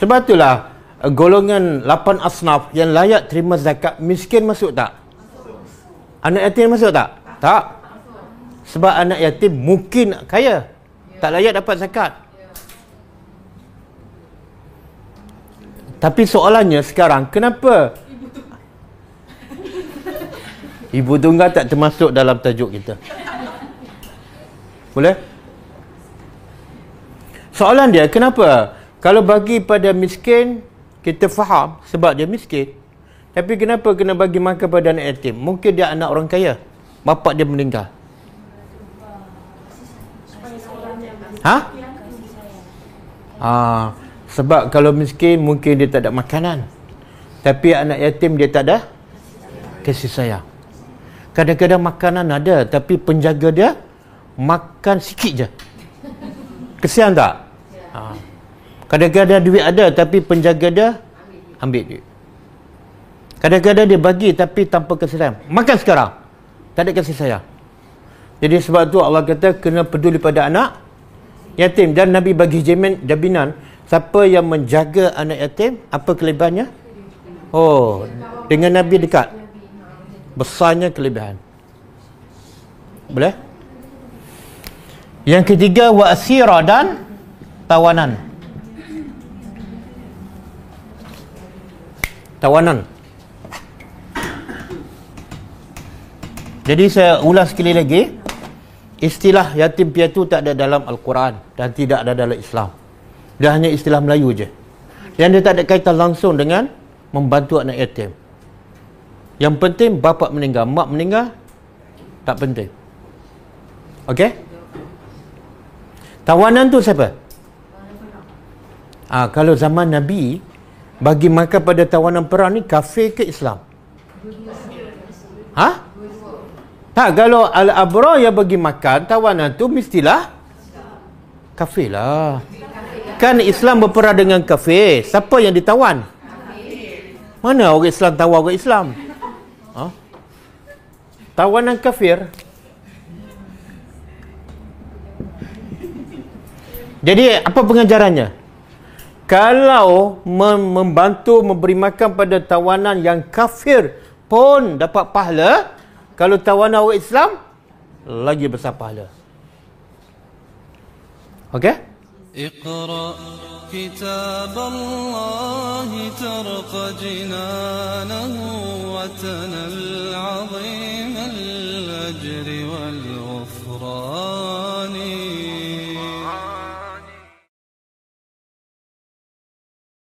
Sebab itulah eh, golongan lapan asnaf yang layak terima zakat miskin masuk tak? Anak yatim masuk tak? Tak. Sebab anak yatim mungkin kaya. Tak layak dapat zakat. Tapi soalannya sekarang kenapa? Ibu tunggal tak termasuk dalam tajuk kita. Boleh? Soalan dia Kenapa? Kalau bagi pada miskin, kita faham sebab dia miskin. Tapi kenapa kena bagi makan pada anak yatim? Mungkin dia anak orang kaya. Bapak dia meninggal. Ha? Ha, sebab kalau miskin mungkin dia tak ada makanan. Tapi anak yatim dia tak ada kasih sayang. Kadang-kadang makanan ada tapi penjaga dia makan sikit je. Kesian tak? Ha. Kadang-kadang duit ada tapi penjaga dia ambil duit. Kadang-kadang dia bagi tapi tanpa kesedaran. Makan sekarang. Tak ada kasih saya. Jadi sebab tu Allah kata kena peduli pada anak yatim. Dan Nabi bagi jamin jaminan. Siapa yang menjaga anak yatim, apa kelebihannya? Oh, dengan Nabi dekat. Besarnya kelebihan. Boleh? Yang ketiga, wa'asira dan tawanan. tawanan. Jadi saya ulas sekali lagi istilah yatim piatu tak ada dalam al-Quran dan tidak ada dalam Islam. Dia hanya istilah Melayu je. Yang dia tak ada kaitan langsung dengan membantu anak yatim. Yang penting bapa meninggal, mak meninggal tak penting. Okey? Tawanan tu siapa? Ah ha, kalau zaman Nabi bagi makan pada tawanan perang ni kafir ke Islam? Ha? Tak, kalau Al-Abra yang bagi makan tawanan tu mestilah kafir lah. Kan Islam berperang dengan kafir. Siapa yang ditawan? Mana orang Islam tawan orang Islam? Ha? Tawanan kafir. Jadi apa pengajarannya? kalau membantu memberi makan pada tawanan yang kafir pun dapat pahala kalau tawanan orang Islam lagi besar pahala okey iqra kitab Allah tarqa jinanahu wa azim al-ajri